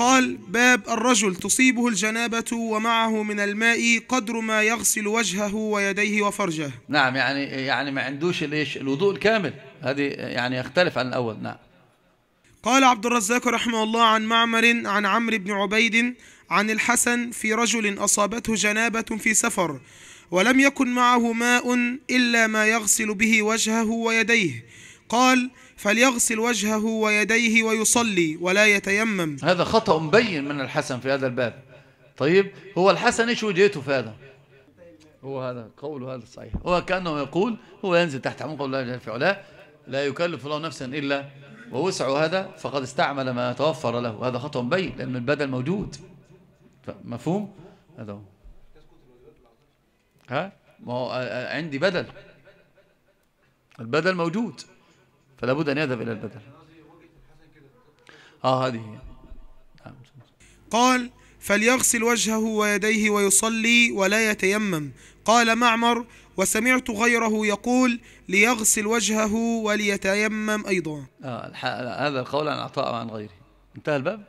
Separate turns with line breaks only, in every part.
قال باب الرجل تصيبه الجنابة ومعه من الماء قدر ما يغسل وجهه ويديه وفرجه
نعم يعني يعني ما عندوش ليش الوضوء الكامل هذه يعني يختلف عن الأول نعم
قال عبد الرزاق رحمه الله عن معمر عن عمرو بن عبيد عن الحسن في رجل أصابته جنابة في سفر ولم يكن معه ماء إلا ما يغسل به وجهه ويديه قال فليغسل وجهه ويديه ويصلي ولا يتيمم هذا خطأ مبين من الحسن في هذا الباب طيب هو الحسن ايش وجهته في هذا
هو هذا قوله هذا صحيح هو كأنه يقول هو ينزل تحت عمق الله جل في علاه لا يكلف الله نفسا إلا ووسع هذا فقد استعمل ما توفر له هذا خطأ مبين لأن البدل موجود مفهوم هذا هو ها ما هو عندي بدل البدل موجود
فلا بد أن يذهب إلى البدل آه هذه هي نعم. قال فليغسل وجهه ويديه ويصلي ولا يتيمم قال معمر وسمعت غيره يقول ليغسل وجهه وليتيمم أيضا آه
هذا القول عن عطاء عن غيره انتهى الباب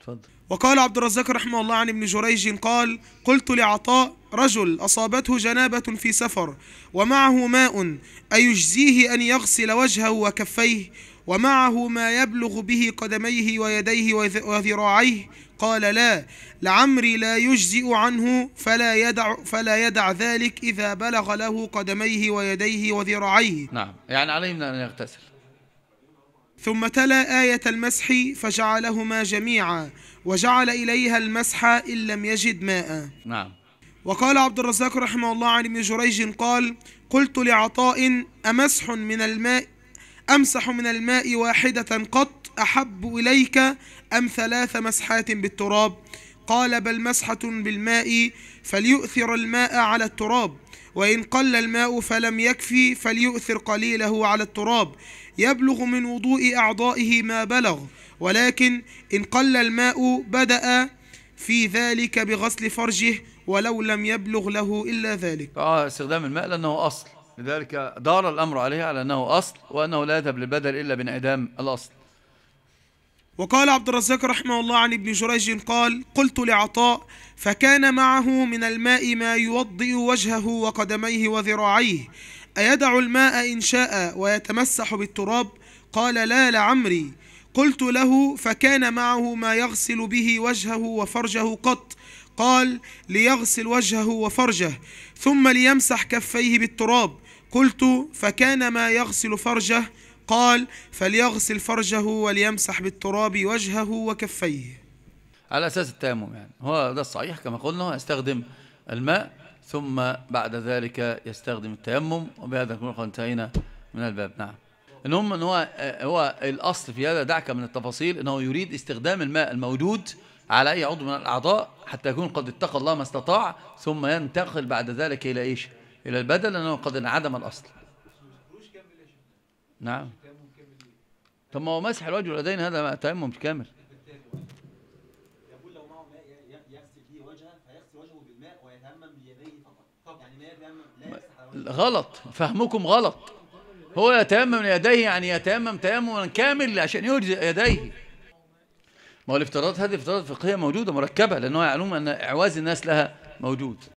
تفضل
وقال عبد الرزاق رحمه الله عن ابن جريج قال قلت لعطاء رجل أصابته جنابة في سفر ومعه ماء أيجزيه أن يغسل وجهه وكفيه ومعه ما يبلغ به قدميه ويديه وذراعيه قال لا لعمري لا يجزئ عنه فلا يدع فلا يدع ذلك إذا بلغ له قدميه ويديه وذراعيه
نعم يعني من أن يغتسل
ثم تلا آية المسح فجعلهما جميعا وجعل إليها المسح إن لم يجد ماء نعم وقال عبد الرزاق رحمه الله عن ابن جريج قال قلت لعطاء أمسح من الماء أمسح من الماء واحدة قط أحب إليك أم ثلاث مسحات بالتراب قال بل مسحة بالماء فليؤثر الماء على التراب وإن قل الماء فلم يكفي فليؤثر قليله على التراب يبلغ من وضوء أعضائه ما بلغ ولكن إن قل الماء بدأ في ذلك بغسل فرجه ولو لم يبلغ له إلا ذلك
آه استخدام الماء لأنه أصل لذلك دار الأمر عليه على أنه أصل
وأنه لا يذهب للبدل إلا بانعدام الأصل وقال عبد الرزاق رحمه الله عن ابن جريج قال قلت لعطاء فكان معه من الماء ما يوضئ وجهه وقدميه وذراعيه أيدع الماء إن شاء ويتمسح بالتراب قال لا لعمري قلت له فكان معه ما يغسل به وجهه وفرجه قط قال ليغسل وجهه وفرجه ثم ليمسح كفيه بالتراب قلت فكان ما يغسل فرجه قال فليغسل فرجه وليمسح بالتراب وجهه وكفيه على أساس التيمم يعني
هو ده الصحيح كما قلنا يستخدم الماء ثم بعد ذلك يستخدم التيمم وبهذا نكون انتهينا من الباب نعم المهم ان هو هو الاصل في هذا دعك من التفاصيل انه يريد استخدام الماء الموجود على اي عضو من الاعضاء حتى يكون قد اتقى الله ما استطاع ثم ينتقل بعد ذلك الى ايش الى البدن لانه قد انعدم الاصل نعم طب ما هو مسح الوجه والايدين هذا تيمم كامل
يقول لو معه ماء يغسل وجهه فيغسل وجهه
بالماء ويتيمم بيديه فقط يعني لا غلط فهمكم غلط هو يتيمم يديه يعني يتيمم تيمما كامل عشان يجزئ يديه ما هو الافتراضات هذه الافتراضات الفقهيه موجوده مركبه لان هو ان اعواز الناس لها موجود